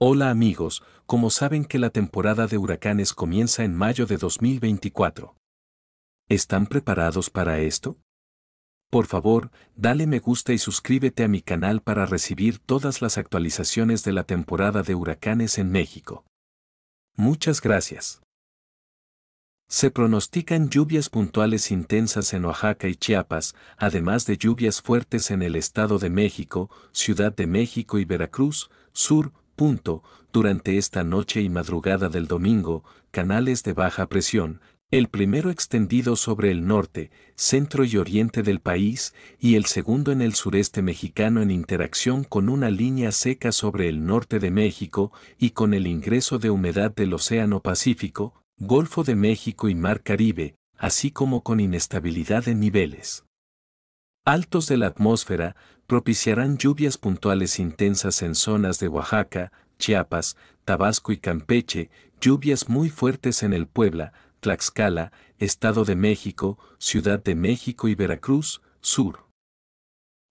Hola amigos, como saben que la temporada de huracanes comienza en mayo de 2024. ¿Están preparados para esto? Por favor, dale me gusta y suscríbete a mi canal para recibir todas las actualizaciones de la temporada de huracanes en México. Muchas gracias. Se pronostican lluvias puntuales intensas en Oaxaca y Chiapas, además de lluvias fuertes en el Estado de México, Ciudad de México y Veracruz, sur, Punto. Durante esta noche y madrugada del domingo, canales de baja presión, el primero extendido sobre el norte, centro y oriente del país, y el segundo en el sureste mexicano en interacción con una línea seca sobre el norte de México y con el ingreso de humedad del Océano Pacífico, Golfo de México y Mar Caribe, así como con inestabilidad de niveles altos de la atmósfera propiciarán lluvias puntuales intensas en zonas de Oaxaca, Chiapas, Tabasco y Campeche, lluvias muy fuertes en el Puebla, Tlaxcala, Estado de México, Ciudad de México y Veracruz, Sur.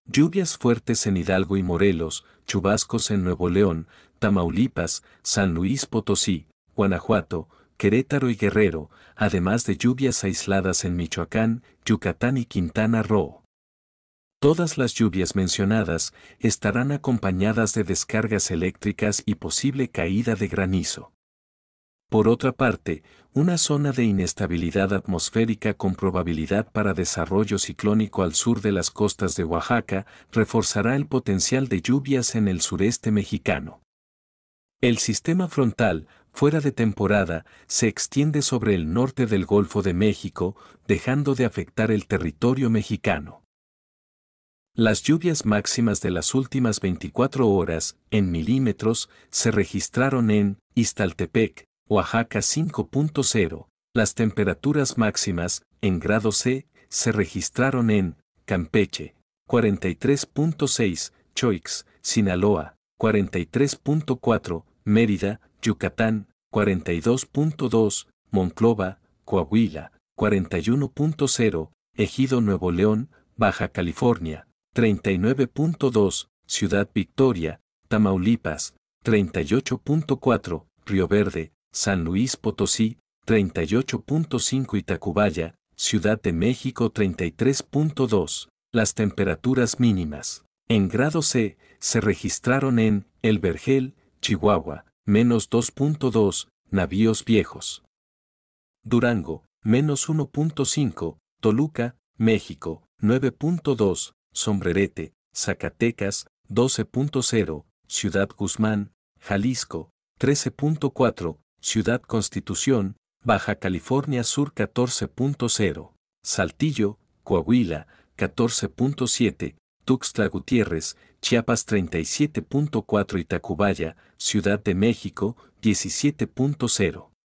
Lluvias fuertes en Hidalgo y Morelos, chubascos en Nuevo León, Tamaulipas, San Luis Potosí, Guanajuato, Querétaro y Guerrero, además de lluvias aisladas en Michoacán, Yucatán y Quintana Roo. Todas las lluvias mencionadas estarán acompañadas de descargas eléctricas y posible caída de granizo. Por otra parte, una zona de inestabilidad atmosférica con probabilidad para desarrollo ciclónico al sur de las costas de Oaxaca reforzará el potencial de lluvias en el sureste mexicano. El sistema frontal, fuera de temporada, se extiende sobre el norte del Golfo de México, dejando de afectar el territorio mexicano. Las lluvias máximas de las últimas 24 horas, en milímetros, se registraron en Iztaltepec, Oaxaca 5.0. Las temperaturas máximas, en grado C, se registraron en Campeche 43.6, Choix, Sinaloa 43.4, Mérida, Yucatán 42.2, Monclova, Coahuila 41.0, Ejido Nuevo León, Baja California 39.2, Ciudad Victoria, Tamaulipas, 38.4, Río Verde, San Luis Potosí, 38.5 y Tacubaya, Ciudad de México 33.2. Las temperaturas mínimas en grado C se registraron en El Vergel, Chihuahua, menos 2.2, Navíos Viejos. Durango, menos 1.5, Toluca, México, 9.2, Sombrerete, Zacatecas, 12.0, Ciudad Guzmán, Jalisco, 13.4, Ciudad Constitución, Baja California Sur 14.0, Saltillo, Coahuila, 14.7, Tuxtla Gutiérrez, Chiapas 37.4 y Tacubaya, Ciudad de México, 17.0.